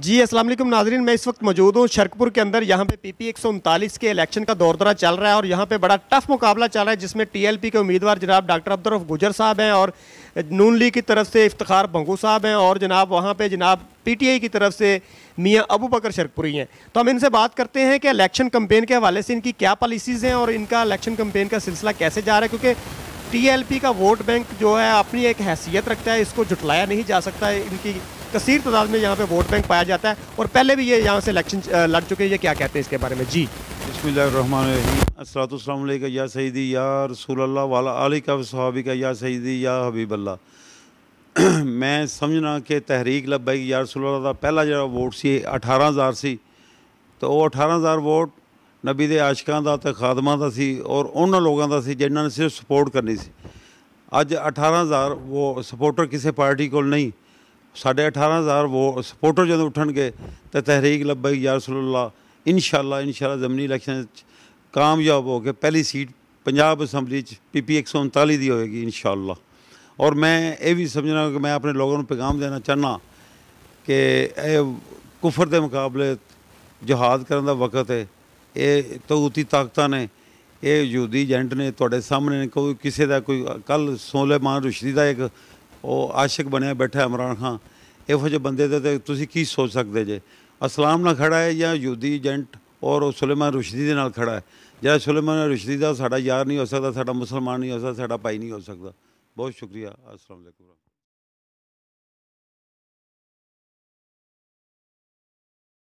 जी अस्सलाम वालेकुम नाजरीन मैं इस वक्त मौजूद हूँ शर्कपुर के अंदर यहाँ पे पीपी एक के इलेक्शन का दौर दरा चल रहा है और यहाँ पे बड़ा टफ मुकाबला चल रहा है जिसमें टीएलपी के उम्मीदवार जनाब डॉक्टर अब्दुल्रफ गुजर साहब हैं और नून लीग की तरफ से इफ्तार भंगू साहब हैं और जनाब वहाँ पे जनाब आई की तरफ से मियाँ अबू बकर शर्कपुरी हैं तो हम इनसे बात करते हैं कि इलेक्शन कम्पेन के हवाले से इनकी क्या पॉलिसीज़ हैं और इनका इलेक्शन कम्पेन का सिलसिला कैसे जा रहा है क्योंकि टी का वोट बैंक जो है अपनी एक हैसियत रखता है इसको जुटलाया नहीं जा सकता है इनकी कसीर तादाद में यहाँ पे वोट बैंक पाया जाता है और पहले भी ये यहाँ से इलेक्शन लड़ चुके हैं ये क्या कहते हैं इसके बारे में जी बसमान या सईदी या रसूल वाला अली का सहाबी का या सईदी या हबीबल्ला मैं समझना कि तहरीक कि या रसूल का पहला जो वोट से अठारह हज़ार से तो वह अठारह हज़ार वोट नबी दे आशकों का तो खादमा का ਸੀ ਔਰ ਉਹਨਾਂ ਲੋਕਾਂ ਦਾ सपोर्ट करनी सी अज अठारह हज़ार वो सपोर्टर किसी पार्टी को नहीं ਸਾਡੇ 18000 ਵੋ ਸਪੋਰਟਰ ਜਦੋਂ ਉੱਠਣਗੇ ਤੇ ਤਹਿਰੀਕ ਲੱਭੇ ਯਾ ਰਸੂਲullah ਇਨਸ਼ਾਅੱਲਾ ਇਨਸ਼ਾਅੱਲਾ ਜ਼ਮਨੀ ਇਲੈਕਸ਼ਨ ਚ ਕਾਮਯਾਬ ਹੋ ਕੇ ਪਹਿਲੀ ਸੀਟ ਪੰਜਾਬ ਅਸੈਂਬਲੀ ਚ ਪੀਪੀ 139 ਦੀ ਹੋਏਗੀ ਇਨਸ਼ਾਅੱਲਾ ਔਰ ਮੈਂ ਇਹ ਵੀ ਸਮਝਣਾ ਕਿ ਮੈਂ ਆਪਣੇ ਲੋਕਾਂ ਨੂੰ ਪੈਗਾਮ ਦੇਣਾ ਚਾਹਨਾ ਕਿ ਇਹ ਕਫਰ ਦੇ ਮੁਕਾਬਲੇ ਜਿਹਹਾਦ ਕਰਨ ਦਾ ਵਕਤ ਹੈ ਇਹ ਤੌਤੀ ਤਾਕਤਾਂ ਨੇ ਇਹ ਯਹੂਦੀ ਏਜੰਟ ਨੇ ਤੁਹਾਡੇ ਸਾਹਮਣੇ ਕੋਈ ਕਿਸੇ ਦਾ ਕੋਈ ਕੱਲ ਸੋਲੇਮਾਨ ਰੁਸ਼ਦੀ ਦਾ ਇੱਕ ਉਹ ਆਸ਼ਿਕ ਬਣਿਆ ਬੈਠਾ ਇਮਰਾਨ ਖਾਨ ਇਹੋ ਜਿਹੇ ਬੰਦੇ ਦੇ ਤੇ ਤੁਸੀਂ ਕੀ ਸੋਚ ਸਕਦੇ ਜੇ ਅਸਲਾਮ ਨਾਲ ਖੜਾ ਹੈ ਜਾਂ ਯਹੂਦੀ ਏਜੰਟ ਔਰ ਉਹ ਸੁਲੇਮਾਨ ਰੁਸ਼ਦੀ ਦੇ ਨਾਲ ਖੜਾ ਹੈ ਜਾਂ ਸੁਲੇਮਾਨ ਰੁਸ਼ਦੀ ਦਾ ਸਾਡਾ ਯਾਰ ਨਹੀਂ ਹੋ ਸਕਦਾ ਸਾਡਾ ਮੁਸਲਮਾਨ ਨਹੀਂ ਹੋ ਸਕਦਾ ਸਾਡਾ ਭਾਈ ਨਹੀਂ ਹੋ ਸਕਦਾ ਬਹੁਤ ਸ਼ੁਕਰੀਆ ਅਸਲਾਮ ਅਲੈਕੁਮ